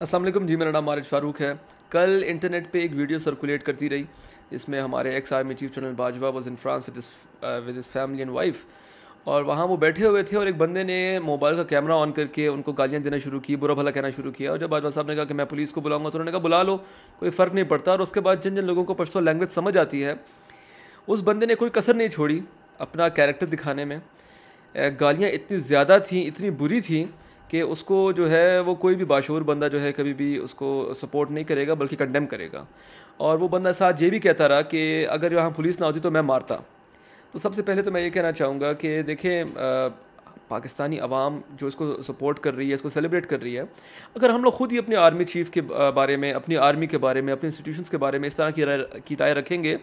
असलम जी मेरा नाम आरिफ फारूक है कल इंटरनेट पे एक वीडियो सर्कुलेट करती रही जिसमें हमारे ex army chief general Bajwa was in France with with his family and wife और वहाँ वो बैठे हुए थे और एक बंदे ने मोबाइल का कैमरा ऑन करके उनको गालियाँ देना शुरू की बुरा भला कहना शुरू किया और जब बाजवा साहब ने कहा कि मैं पुलिस को बुलाऊंगा तो उन्होंने कहा बुला लो कोई फ़र्क नहीं पड़ता और उसके बाद जिन जिन लोगों को पर्सनल लैंग्वेज समझ आती है उस बंदे ने कोई कसर नहीं छोड़ी अपना कैरेक्टर दिखाने में गालियाँ इतनी ज़्यादा थी इतनी बुरी थी कि उसको जो है वो कोई भी बाशूर बंदा जो है कभी भी उसको सपोर्ट नहीं करेगा बल्कि कंडेम करेगा और वो बंदा साथ ये भी कहता रहा कि अगर यहाँ पुलिस ना होती तो मैं मारता तो सबसे पहले तो मैं ये कहना चाहूँगा कि देखें पाकिस्तानी आवाम जो इसको सपोर्ट कर रही है इसको सेलिब्रेट कर रही है अगर हम लोग खुद ही अपने आर्मी चीफ के बारे में अपनी आर्मी के बारे में अपने इंस्टीट्यूशन के बारे में इस तरह की राय की राय रखेंगे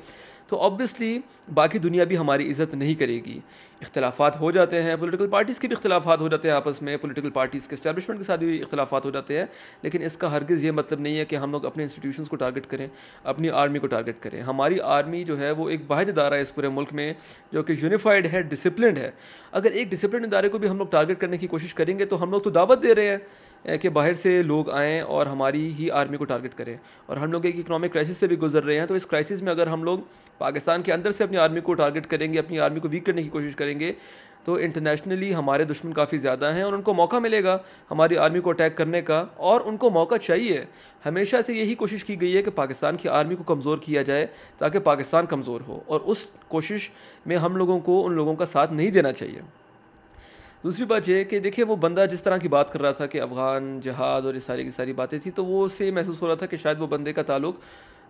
तो ऑब्वियसली बाकी दुनिया भी हमारी इज़्ज़त नहीं करेगी इख्तलाफात हो जाते हैं पॉलिटिकल पार्टीज़ के भी इख्तलाफात हो जाते हैं आपस में पॉलिटिकल पार्टीज़ के इस्टेबलिशमेंट के साथ भी इख्तलाफात हो जाते हैं लेकिन इसका हरगिज़ ये मतलब नहीं है कि हम लोग अपने इंस्टीट्यूशन को टारगेट करें अपनी आर्मी को टारगेट करें हमारी आर्मी जो है वो एक वाहद इदारा है इस पूरे मुल्क में जो कि यूनिफाइड है डिसिप्लिन है अगर एक डिसिप्लिन इदारे को भी हम लोग टारगेट करने की कोशिश करेंगे तो हम लोग तो दावत दे रहे हैं कि बाहर से लोग आएँ और हमारी ही आर्मी को टारगेट करें और हम लोग एक इकनॉमिक क्राइसिस से भी गुजर रहे हैं तो इस क्राइसिस में अगर हम लोग पाकिस्तान के अंदर से अपनी आर्मी को टारगेट करेंगे अपनी आर्मी को वीक करने की कोशिश करेंगे तो इंटरनेशनली हमारे दुश्मन काफ़ी ज़्यादा हैं और उनको मौका मिलेगा हमारी आर्मी को अटैक करने का और उनको मौका चाहिए हमेशा से यही कोशिश की गई है कि पाकिस्तान की आर्मी को कमज़ोर किया जाए ताकि पाकिस्तान कमज़ोर हो और उस कोशिश में हम लोगों को उन लोगों का साथ नहीं देना चाहिए दूसरी बात यह है कि देखिए वो बंदा जिस तरह की बात कर रहा था कि अफ़गान जहाद और ये सारी की सारी बातें थी तो वो से महसूस हो रहा था कि शायद वो बंदे का ताल्लुक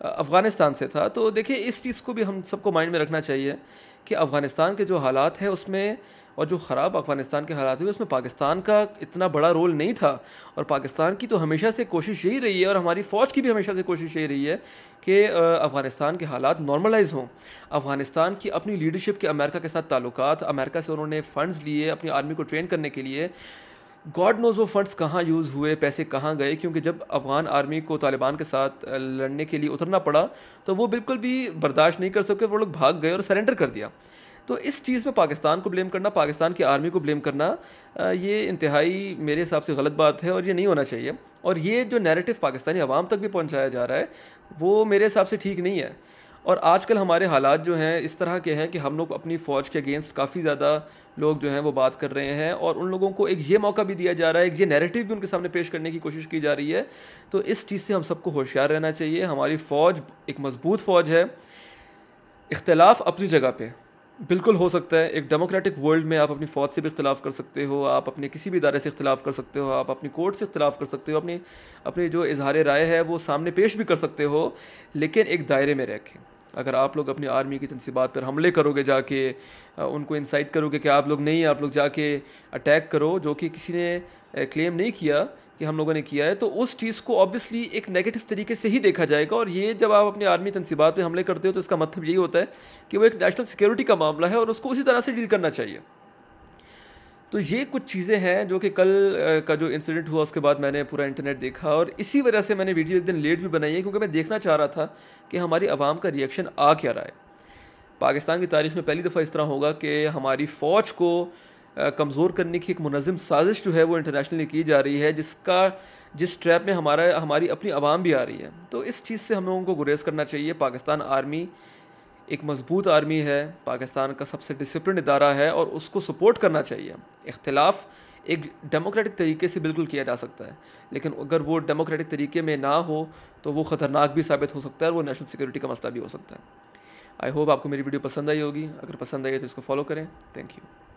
अफ़गानिस्तान से था तो देखिए इस चीज़ को भी हम सबको माइंड में रखना चाहिए कि अफ़गानिस्तान के जो हालात हैं उसमें और जो ख़राब अफगानिस्तान के हालात हुए उसमें पाकिस्तान का इतना बड़ा रोल नहीं था और पाकिस्तान की तो हमेशा से कोशिश यही रही है और हमारी फ़ौज की भी हमेशा से कोशिश यही रही है कि अफ़गानिस्तान के हालात नॉर्मलाइज हों अफ़गानिस्तान की अपनी लीडरशिप के अमेरिका के साथ ताल्लुक अमेरिका से उन्होंने फ़ंड्स लिए अपनी आर्मी को ट्रेन करने के लिए गॉड नोज़ वो फंड्स कहाँ यूज़ हुए पैसे कहाँ गए क्योंकि जब अफ़गान आर्मी को तालिबान के साथ लड़ने के लिए उतरना पड़ा तो वो बिल्कुल भी बर्दाश्त नहीं कर सके वो लोग भाग गए और सरेंडर कर दिया तो इस चीज़ में पाकिस्तान को ब्लेम करना पाकिस्तान की आर्मी को ब्लेम करना ये इंतहाई मेरे हिसाब से गलत बात है और ये नहीं होना चाहिए और ये जो नैरेटिव पाकिस्तानी आवाम तक भी पहुँचाया जा रहा है वो मेरे हिसाब से ठीक नहीं है और आजकल हमारे हालात जो हैं इस तरह के हैं कि हम लोग अपनी फ़ौज के अगेंस्ट काफ़ी ज़्यादा लोग जो हैं वो बात कर रहे हैं और उन लोगों को एक ये मौका भी दिया जा रहा है एक ये नैरेटिव भी उनके सामने पेश करने की कोशिश की जा रही है तो इस चीज़ से हम सबको होशियार रहना चाहिए हमारी फ़ौज एक मज़बूत फ़ौज है इख्तलाफ अपनी जगह पर बिल्कुल हो सकता है एक डेमोक्रेटिक वर्ल्ड में आप अपनी फ़ौज से भी इख्तलाफ कर सकते हो आप अपने किसी भी इदारे से इख्तलाफ कर सकते हो आप अपनी कोर्ट से इख्तलाफ कर सकते हो अपनी अपनी जो इजहार राय है वो सामने पेश भी कर सकते हो लेकिन एक दायरे में रह के अगर आप लोग अपनी आर्मी की तनसीबात पर हमले करोगे जाके उनको इंसाइट करोगे कि आप लोग नहीं आप लोग जाके अटैक करो जो कि किसी ने क्लेम नहीं किया कि हम लोगों ने किया है तो उस चीज़ को ऑब्वियसली एक नेगेटिव तरीके से ही देखा जाएगा और ये जब आप अपनी आर्मी तनसीबात पर हमले करते हो तो इसका मतलब यही होता है कि वो एक नेशनल सिक्योरिटी का मामला है और उसको उसी तरह से डील करना चाहिए तो ये कुछ चीज़ें हैं जो कि कल का जो इंसिडेंट हुआ उसके बाद मैंने पूरा इंटरनेट देखा और इसी वजह से मैंने वीडियो एक दिन लेट भी बनाई है क्योंकि मैं देखना चाह रहा था कि हमारी आवाम का रिएक्शन आ क्या रहा है पाकिस्तान की तारीख में पहली दफ़ा इस तरह होगा कि हमारी फ़ौज को कमज़ोर करने की एक मुनम साजिश जो है वो इंटरनेशनली की जा रही है जिसका जिस ट्रैप में हमारा हमारी अपनी आवाम भी आ रही है तो इस चीज़ से हम लोगों को गुरेज करना चाहिए पाकिस्तान आर्मी एक मजबूत आर्मी है पाकिस्तान का सबसे डिसिप्लिन इदारा है और उसको सपोर्ट करना चाहिए इख्तलाफ एक डेमोक्रेटिक तरीके से बिल्कुल किया जा सकता है लेकिन अगर वो डेमोक्रेटिक तरीके में ना हो तो वो ख़तरनाक भी साबित हो सकता है और वो नेशनल सिक्योरिटी का मसला भी हो सकता है आई होप आपको मेरी वीडियो पसंद आई होगी अगर पसंद आई है तो इसको फॉलो करें थैंक यू